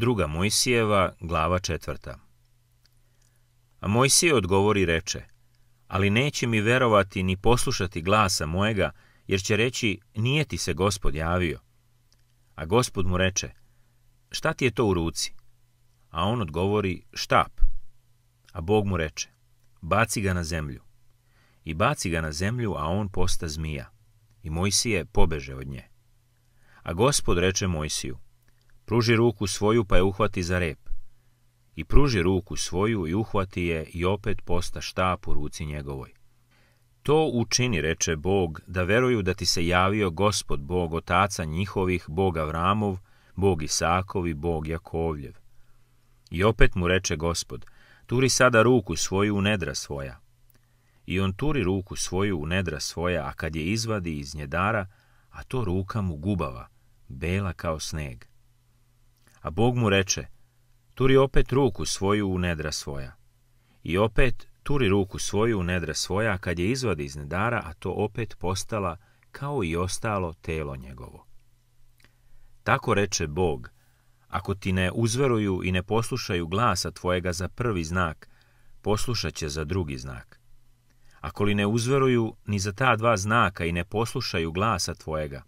Druga Mojsijeva, glava četvrta. A Mojsije odgovori reče, ali neće mi verovati ni poslušati glasa mojega, jer će reći, nije ti se gospod javio. A gospod mu reče, šta ti je to u ruci? A on odgovori, štap. A Bog mu reče, baci ga na zemlju. I baci ga na zemlju, a on posta zmija. I Mojsije pobeže od nje. A gospod reče Mojsiju, Pruži ruku svoju pa je uhvati za rep. I pruži ruku svoju i uhvati je i opet posta štap u ruci njegovoj. To učini, reče Bog, da veruju da ti se javio gospod Bog otaca njihovih, Bog Avramov, Bog Isakov i Bog Jakovljev. I opet mu reče gospod, turi sada ruku svoju u nedra svoja. I on turi ruku svoju u nedra svoja, a kad je izvadi iz njedara, a to ruka mu gubava, bela kao sneg. A Bog mu reče, turi opet ruku svoju u nedra svoja. I opet turi ruku svoju u nedra svoja, kad je izvadi iz nedara, a to opet postala kao i ostalo telo njegovo. Tako reče Bog, ako ti ne uzveruju i ne poslušaju glasa tvojega za prvi znak, poslušat će za drugi znak. Ako li ne uzveruju ni za ta dva znaka i ne poslušaju glasa tvojega,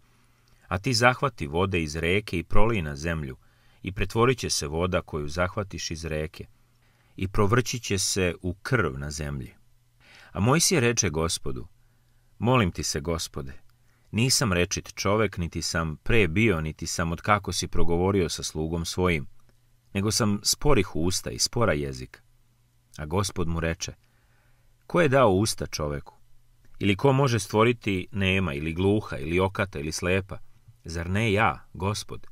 a ti zahvati vode iz reke i proli na zemlju, i pretvorit će se voda koju zahvatiš iz reke i provrći će se u krv na zemlji. A Mojsije reče gospodu, molim ti se gospode, nisam rečit čovek, niti sam pre bio, niti sam od kako si progovorio sa slugom svojim, nego sam sporih usta i spora jezik. A gospod mu reče, ko je dao usta čoveku? Ili ko može stvoriti nema, ili gluha, ili okata, ili slepa? Zar ne ja, gospod?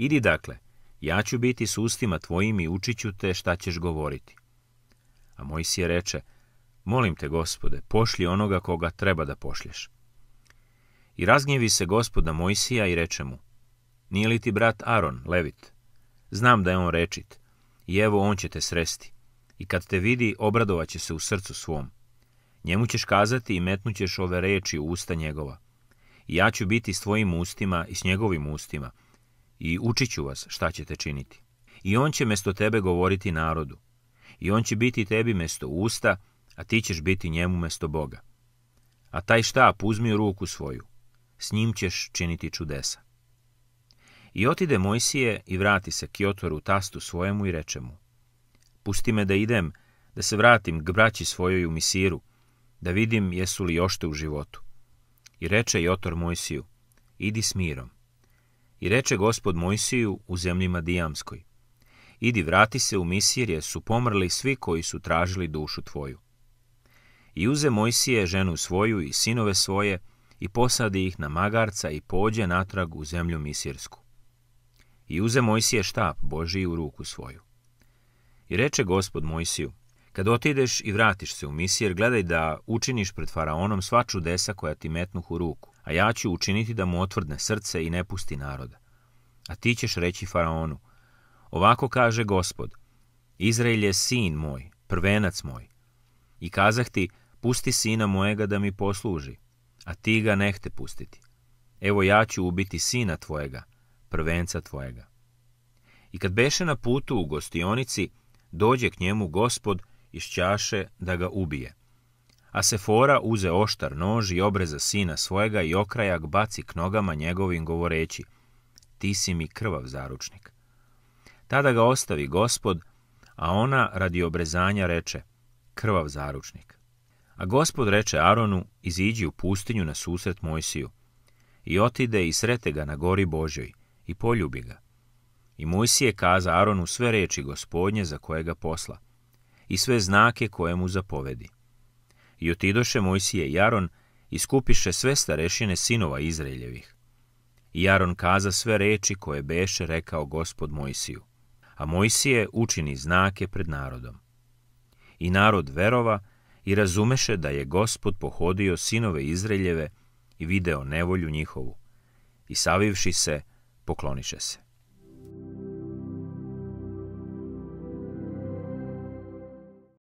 Idi dakle, ja ću biti s ustima tvojim i učiću te šta ćeš govoriti. A Mojsije reče, molim te, gospode, pošli onoga koga treba da pošlješ. I razgnjevi se gospoda Mojsija i reče mu, nije li ti brat Aron, Levit? Znam da je on rečit, i evo on će te sresti. I kad te vidi, obradovaće se u srcu svom. Njemu ćeš kazati i metnućeš ove reči u usta njegova. I ja ću biti s tvojim ustima i s njegovim ustima, i učiću vas šta ćete činiti. I on će mesto tebe govoriti narodu. I on će biti tebi mesto usta, a ti ćeš biti njemu mesto Boga. A taj štap uzmi u ruku svoju. S njim ćeš činiti čudesa. I otide Mojsije i vrati se Kiotoru tastu svojemu i reče mu, Pusti me da idem, da se vratim k braći svojoj u Misiru, da vidim jesu li ošte u životu. I reče Jotor Mojsiju, idi s mirom. I reče gospod Mojsiju u zemlji Madijamskoj, idi vrati se u Misir, jer su pomrli svi koji su tražili dušu tvoju. I uze Mojsije ženu svoju i sinove svoje i posadi ih na magarca i pođe natrag u zemlju Misirsku. I uze Mojsije štap Božiji u ruku svoju. I reče gospod Mojsiju, Kad otiđeš i vratiš se u misir, gledaj da učiniš pred faraonom sva čudesa koja ti metnuh u ruku, a ja ću učiniti da mu otvrdne srce i ne pusti naroda. A ti ćeš reći faraonu, ovako kaže gospod, Izrael je sin moj, prvenac moj. I kazah ti, pusti sina mojega da mi posluži, a ti ga nehte pustiti. Evo ja ću ubiti sina tvojega, prvenca tvojega. I kad beše na putu u gostionici, dođe k njemu gospod iz čaše da ga ubije. A Sefora uze oštar nož i obreza sina svojega i okrajak baci k nogama njegovim govoreći Ti si mi krvav zaručnik. Tada ga ostavi gospod, a ona radi obrezanja reče Krvav zaručnik. A gospod reče Aronu, iziđi u pustinju na susret Mojsiju. I otide i srete ga na gori Božoj i poljubi ga. I Mojsije kaza Aronu sve reči gospodnje za koje ga posla – i sve znake koje mu zapovedi. I otidoše Mojsije i Jaron i skupiše sve starešine sinova Izraeljevih. I Jaron kaza sve reči koje beše rekao gospod Mojsiju, a Mojsije učini znake pred narodom. I narod verova i razumeše da je gospod pohodio sinove Izraeljeve i video nevolju njihovu. I savivši se, pokloniše se.